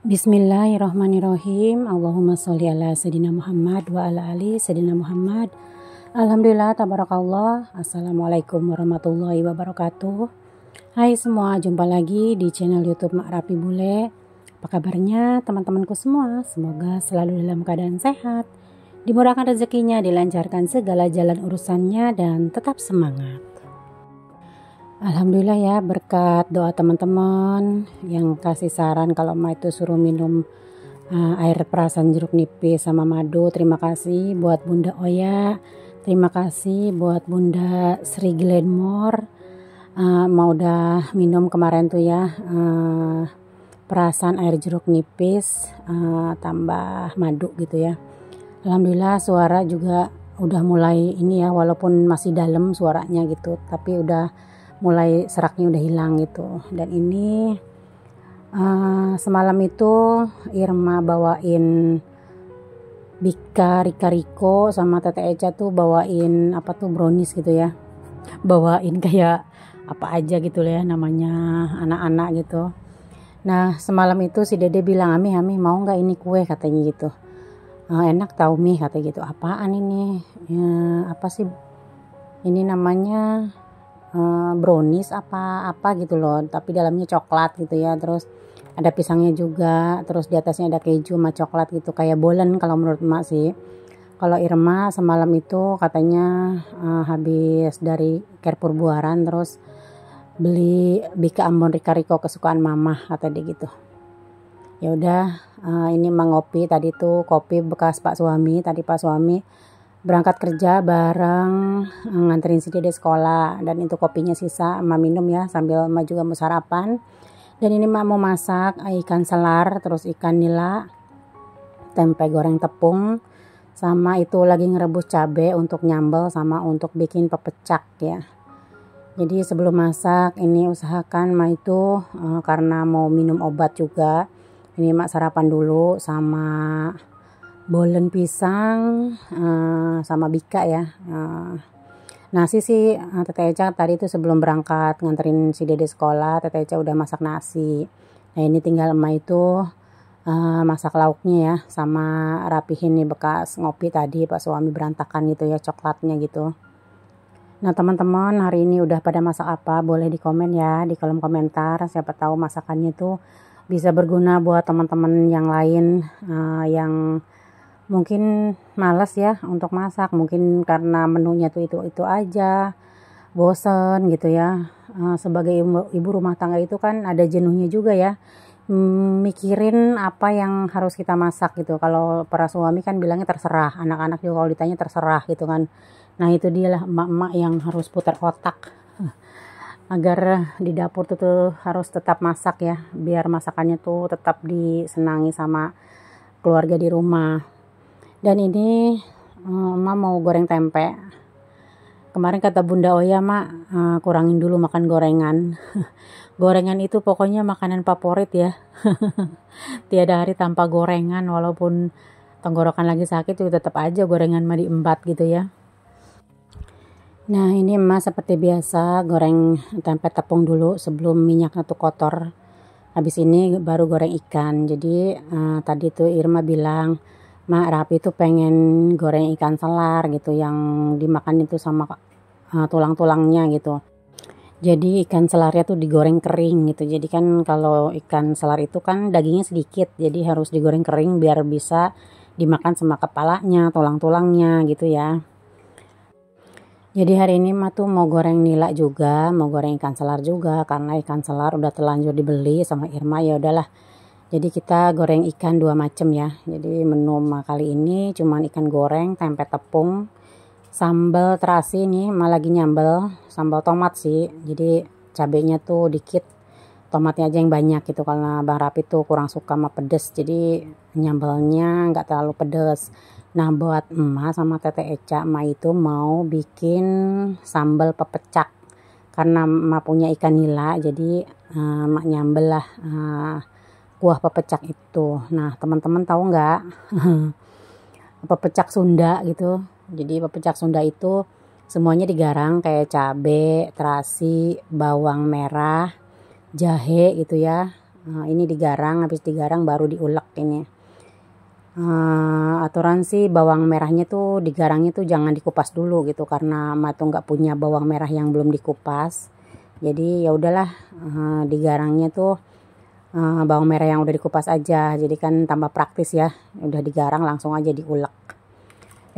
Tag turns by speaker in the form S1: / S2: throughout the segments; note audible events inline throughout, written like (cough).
S1: Bismillahirrahmanirrahim. Allahumma sholli ala Sayyidina Muhammad wa ala ali Sayyidina Muhammad. Alhamdulillah tabarakallah. Assalamualaikum warahmatullahi wabarakatuh. Hai semua, jumpa lagi di channel YouTube Mak Rapi Bule. Apa kabarnya teman-temanku semua? Semoga selalu dalam keadaan sehat, dimurahkan rezekinya, dilancarkan segala jalan urusannya dan tetap semangat. Alhamdulillah ya berkat doa teman-teman yang kasih saran kalau ma itu suruh minum uh, air perasan jeruk nipis sama madu. Terima kasih buat Bunda Oya. Terima kasih buat Bunda Sri Glenmore. Uh, mau udah minum kemarin tuh ya uh, perasan air jeruk nipis uh, tambah madu gitu ya. Alhamdulillah suara juga udah mulai ini ya walaupun masih dalam suaranya gitu tapi udah mulai seraknya udah hilang gitu dan ini uh, semalam itu Irma bawain Bika Rika Riko sama Tete Eca tuh bawain apa tuh brownies gitu ya bawain kayak apa aja gitu ya namanya anak-anak gitu nah semalam itu si dede bilang Ami Ami mau nggak ini kue katanya gitu uh, enak tau mi kata gitu apaan ini ya, apa sih ini namanya Eh, brownies apa apa gitu loh tapi dalamnya coklat gitu ya terus ada pisangnya juga terus di atasnya ada keju sama coklat gitu kayak bolen kalau menurut emak sih kalau Irma semalam itu katanya uh, habis dari kerpur Buaran terus beli Bika Ambon Rika Riko kesukaan mama kata dia gitu ya udah uh, ini emak ngopi tadi tuh kopi bekas pak suami tadi pak suami berangkat kerja bareng eh, nganterin si dede sekolah dan itu kopinya sisa emak minum ya sambil emak juga mau sarapan dan ini emak mau masak eh, ikan selar terus ikan nila tempe goreng tepung sama itu lagi ngerebus cabe untuk nyambel sama untuk bikin pepecak ya jadi sebelum masak ini usahakan emak itu uh, karena mau minum obat juga ini emak sarapan dulu sama bolen pisang uh, sama bika ya uh, nasi sih uh, eh, teteh Eca tadi itu sebelum berangkat nganterin si dede sekolah teteh Eca udah masak nasi nah ini tinggal emak itu uh, masak lauknya ya sama rapihin nih bekas ngopi tadi pak suami berantakan gitu ya coklatnya gitu Nah teman-teman hari ini udah pada masak apa boleh di komen ya di kolom komentar siapa tahu masakannya tuh bisa berguna buat teman-teman yang lain uh, yang mungkin males ya untuk masak mungkin karena menunya tuh itu itu aja bosen gitu ya eh, sebagai ibu, ibu rumah tangga itu kan ada jenuhnya juga ya mm, mikirin apa yang harus kita masak gitu kalau para suami kan bilangnya terserah anak-anak juga kalau ditanya terserah gitu kan nah itu dia lah emak-emak yang harus putar otak (laughs) agar di dapur tuh, tuh harus tetap masak ya biar masakannya tuh tetap disenangi sama keluarga di rumah dan ini eh, emak mau goreng tempe kemarin kata bunda Oya oh mak eh, kurangin dulu makan gorengan (laughs) gorengan itu pokoknya makanan favorit ya (laughs) tiada hari tanpa gorengan walaupun tenggorokan lagi sakit itu tetap aja gorengan mah diembat gitu ya nah ini emak seperti biasa goreng tempe tepung dulu sebelum minyaknya tuh kotor habis ini baru goreng ikan jadi uh, tadi tuh Irma bilang Mak Rapi itu pengen goreng ikan selar gitu yang dimakan itu sama uh, tulang-tulangnya gitu. Jadi ikan selarnya tuh digoreng kering gitu. Jadi kan kalau ikan selar itu kan dagingnya sedikit, jadi harus digoreng kering biar bisa dimakan sama kepalanya, tulang-tulangnya gitu ya. Jadi hari ini mah tuh mau goreng nila juga, mau goreng ikan selar juga karena ikan selar udah terlanjur dibeli sama Irma ya udahlah jadi kita goreng ikan dua macam ya. Jadi menu kali ini cuman ikan goreng, tempe tepung, sambal terasi ini malah lagi nyambel, sambal tomat sih. Jadi cabenya tuh dikit, tomatnya aja yang banyak gitu karena Bang Rapi tuh kurang suka sama pedes. Jadi nyambelnya nggak terlalu pedes. Nah buat emak sama tete Eca emak itu mau bikin sambal pepecak karena emak punya ikan nila jadi eh, emak nyambel lah eh, kuah pepecak itu. Nah, teman-teman tahu nggak (laughs) pepecak Sunda gitu. Jadi pepecak Sunda itu semuanya digarang kayak cabe, terasi, bawang merah, jahe gitu ya. Nah, ini digarang, habis digarang baru diulek ini. Uh, aturan sih bawang merahnya tuh digarangnya tuh jangan dikupas dulu gitu karena matu nggak punya bawang merah yang belum dikupas jadi ya udahlah uh, digarangnya tuh Eh, bawang merah yang udah dikupas aja jadi kan tambah praktis ya udah digarang langsung aja diulek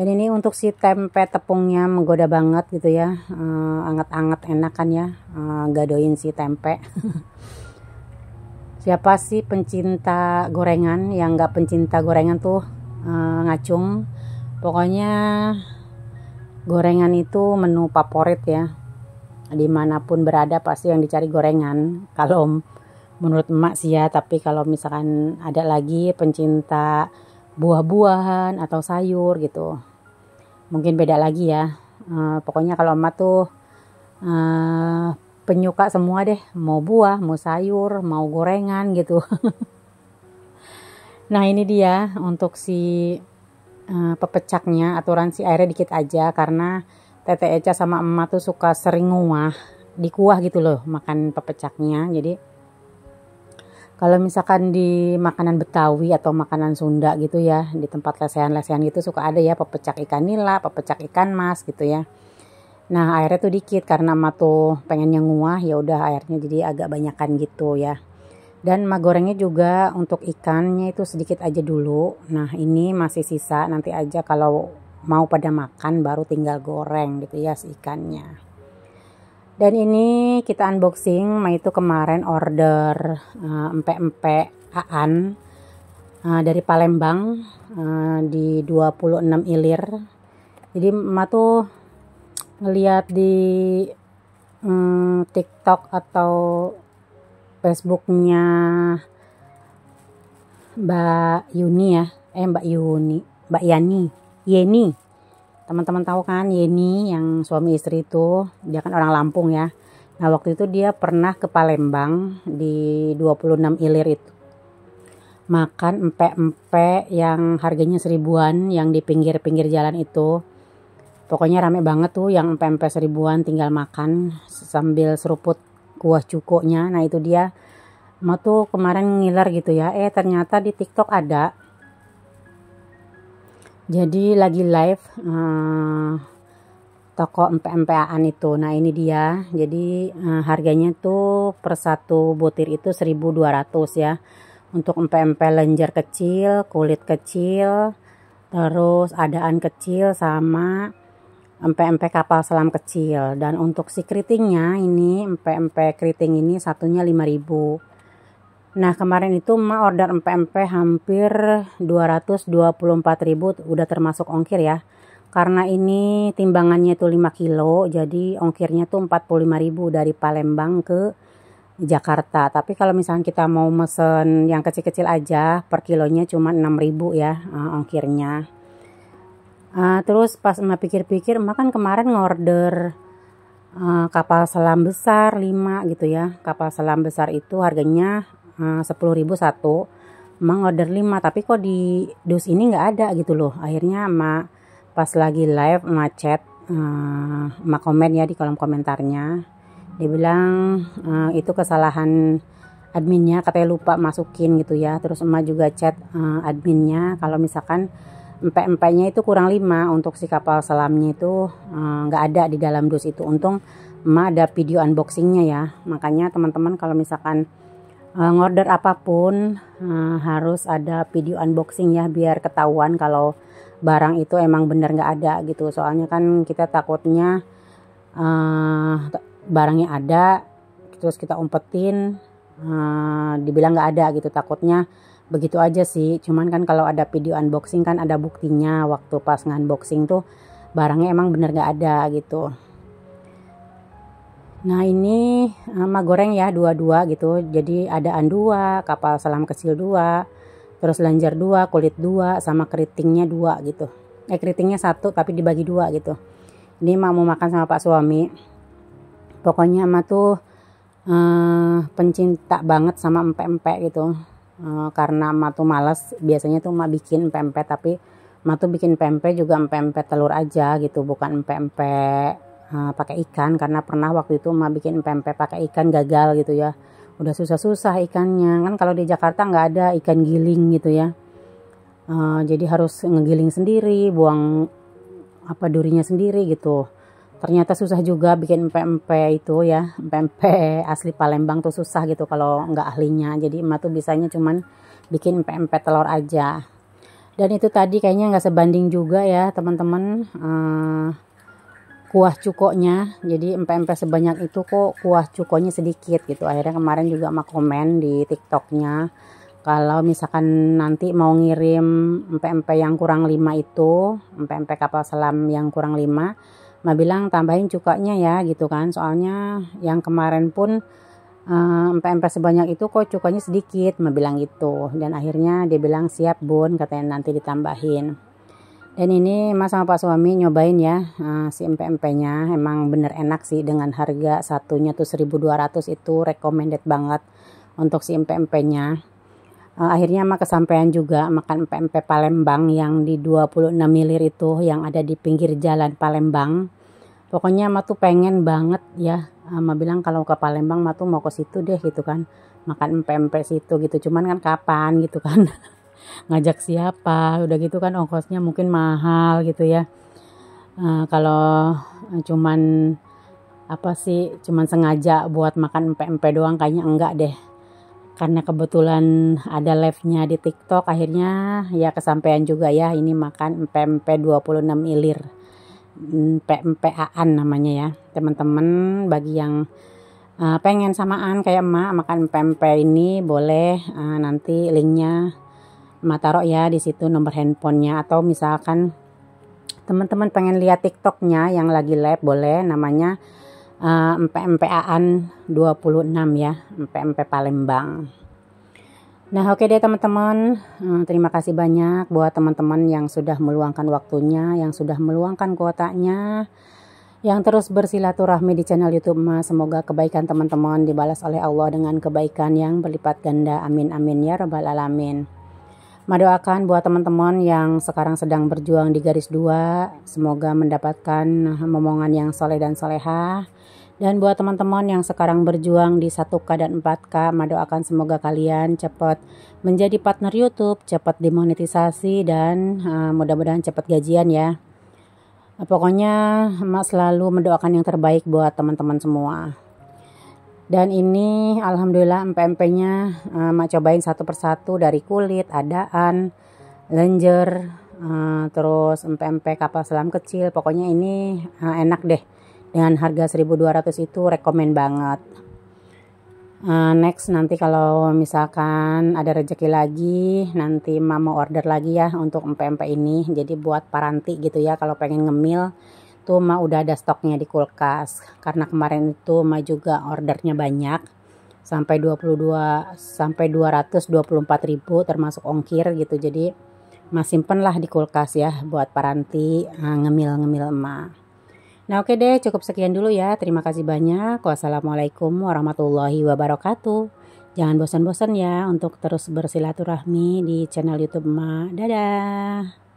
S1: dan ini untuk si tempe tepungnya menggoda banget gitu ya uh, anget-anget kan ya uh, gadoin si tempe (laughs) siapa sih pencinta gorengan yang gak pencinta gorengan tuh uh, ngacung pokoknya gorengan itu menu favorit ya dimanapun berada pasti yang dicari gorengan kalau menurut emak sih ya tapi kalau misalkan ada lagi pencinta buah-buahan atau sayur gitu mungkin beda lagi ya uh, pokoknya kalau emak tuh uh, penyuka semua deh mau buah mau sayur mau gorengan gitu (laughs) nah ini dia untuk si uh, pepecaknya aturan si airnya dikit aja karena tete Eca sama emak tuh suka sering nguah kuah gitu loh makan pepecaknya jadi kalau misalkan di makanan Betawi atau makanan Sunda gitu ya di tempat lesehan-lesehan gitu suka ada ya pepecak ikan nila, pepecak ikan mas gitu ya. Nah airnya tuh dikit karena emak tuh pengennya nguah ya udah airnya jadi agak banyakan gitu ya. Dan emak gorengnya juga untuk ikannya itu sedikit aja dulu. Nah ini masih sisa nanti aja kalau mau pada makan baru tinggal goreng gitu ya si ikannya dan ini kita unboxing Ma itu kemarin order uh, eh, empe-empe aan uh, dari Palembang uh, di 26 ilir jadi Ma tuh ngeliat di um, TikTok atau Facebooknya Mbak Yuni ya eh Mbak Yuni Mbak Yani Yeni teman-teman tahu kan Yeni yang suami istri itu dia kan orang Lampung ya nah waktu itu dia pernah ke Palembang di 26 ilir itu makan empe-empe yang harganya seribuan yang di pinggir-pinggir jalan itu pokoknya rame banget tuh yang empe-empe seribuan tinggal makan sambil seruput kuah cukonya nah itu dia mau tuh kemarin ngiler gitu ya eh ternyata di tiktok ada jadi lagi live uh, toko MPMPAan itu nah ini dia jadi uh, harganya tuh per satu butir itu 1200 ya untuk MPMP lenjer kecil kulit kecil terus adaan kecil sama MPMP kapal selam kecil dan untuk si keritingnya ini MPMP keriting ini satunya 5000 Nah kemarin itu emak order MPMP hampir 224 ribu udah termasuk ongkir ya. Karena ini timbangannya itu 5 kilo jadi ongkirnya itu 45 ribu dari Palembang ke Jakarta. Tapi kalau misalnya kita mau mesen yang kecil-kecil aja per kilonya cuma 6 ribu ya uh, ongkirnya. Uh, terus pas emak pikir-pikir emak kan kemarin ngorder eh, kapal selam besar 5 gitu ya. Kapal selam besar itu harganya Eh, sepuluh ribu satu emang order lima tapi kok di dus ini nggak ada gitu loh akhirnya emak pas lagi live emak chat emak eh, komen ya di kolom komentarnya dia bilang e, itu kesalahan adminnya katanya lupa masukin gitu ya terus emak juga chat e, adminnya kalau misalkan empek-empeknya itu kurang lima untuk si kapal selamnya itu nggak e, ada di dalam dus itu untung emak ada video unboxingnya ya makanya teman-teman kalau misalkan uh, ngorder apapun uh, harus ada video unboxing ya biar ketahuan kalau barang itu emang bener nggak ada gitu soalnya kan kita takutnya uh, barangnya ada terus kita umpetin uh, dibilang nggak ada gitu takutnya begitu aja sih cuman kan kalau ada video unboxing kan ada buktinya waktu pas unboxing tuh barangnya emang bener nggak ada gitu Nah ini sama eh, goreng ya dua-dua gitu. Jadi ada andua, kapal selam kecil dua, terus lenjer dua, kulit dua, sama keritingnya dua gitu. Eh keritingnya satu tapi dibagi dua gitu. Ini mak mau makan sama pak suami. Pokoknya ama tuh eh, pencinta banget sama empek-empek gitu. Eh, karena ama tuh males, biasanya tuh mak bikin empek-empek tapi emak tuh bikin pempek juga empek-empek telur aja gitu, bukan empek-empek Ah, pakai ikan karena pernah waktu itu emak bikin pempek pakai ikan gagal gitu ya udah susah-susah ikannya kan kalau di Jakarta nggak ada ikan giling gitu ya uh, jadi harus ngegiling sendiri buang apa durinya sendiri gitu ternyata susah juga bikin pempek itu ya pempek asli Palembang tuh susah gitu kalau nggak ahlinya jadi emak tuh bisanya cuman bikin pempek telur aja dan itu tadi kayaknya nggak sebanding juga ya teman-teman uh, kuah cukoknya jadi empe-empe sebanyak itu kok kuah cukoknya sedikit gitu akhirnya kemarin juga mak komen di tiktoknya kalau misalkan nanti mau ngirim empe-empe yang kurang 5 itu empe-empe kapal selam yang kurang 5 mak bilang tambahin cukoknya ya gitu kan soalnya yang kemarin pun eh, empe-empe sebanyak itu kok cukoknya sedikit mak bilang gitu dan akhirnya dia bilang siap bun katanya nanti ditambahin dan ini mas sama pak suami nyobain ya uh, si mpmp nya emang bener enak sih dengan harga satunya tuh 1200 itu recommended banget untuk si mpmp nya uh, eh, akhirnya mah kesampaian juga makan MPMP Palembang yang di 26 milir itu yang ada di pinggir jalan Palembang pokoknya mah tuh pengen banget ya eh, mah bilang kalau ke Palembang mah tuh mau ke situ deh gitu kan makan MPMP situ gitu cuman kan kapan gitu kan (laughs) ngajak siapa udah gitu kan ongkosnya mungkin mahal gitu ya uh, kalau eh, cuman apa sih cuman sengaja buat makan empe-empe doang kayaknya enggak deh karena kebetulan ada live-nya di TikTok akhirnya ya kesampaian juga ya ini makan empe-empe 26 ilir empe AAN namanya ya teman-teman bagi yang uh, pengen samaan kayak emak makan empe ini boleh uh, nanti linknya Ma taruh ya di situ nomor handphonenya atau misalkan teman-teman pengen lihat tiktoknya yang lagi live boleh namanya uh, MPMPAan 26 ya MPMP Palembang Nah oke okay deh teman-teman, eh, terima kasih banyak buat teman-teman yang sudah meluangkan waktunya, yang sudah meluangkan kuotanya, yang terus bersilaturahmi di channel YouTube Mas. Semoga kebaikan teman-teman dibalas oleh Allah dengan kebaikan yang berlipat ganda. Amin amin ya robbal alamin. Mendoakan buat teman-teman yang sekarang sedang berjuang di garis dua, semoga mendapatkan momongan yang soleh dan solehah. Dan buat teman-teman yang sekarang berjuang di 1K dan 4K, mendoakan semoga kalian cepat menjadi partner YouTube, cepat dimonetisasi, dan eh, mudah-mudahan cepat gajian ya. Pokoknya emak selalu mendoakan yang terbaik buat teman-teman semua. Dan ini alhamdulillah mpmp nya uh, eh, mak cobain satu persatu dari kulit, adaan, lenjer, uh, terus empempe kapal selam kecil. Pokoknya ini uh, enak deh. Dengan harga 1200 itu rekomen banget. Uh, next nanti kalau misalkan ada rezeki lagi, nanti mama order lagi ya untuk empempe ini. Jadi buat paranti gitu ya kalau pengen ngemil itu Ma udah ada stoknya di kulkas karena kemarin itu Ma juga ordernya banyak sampai 22 sampai 224 ribu termasuk ongkir gitu jadi Ma simpen lah di kulkas ya buat paranti eh, ngemil-ngemil Ma nah oke deh cukup sekian dulu ya terima kasih banyak wassalamualaikum warahmatullahi wabarakatuh jangan bosan-bosan ya untuk terus bersilaturahmi di channel youtube Ma dadah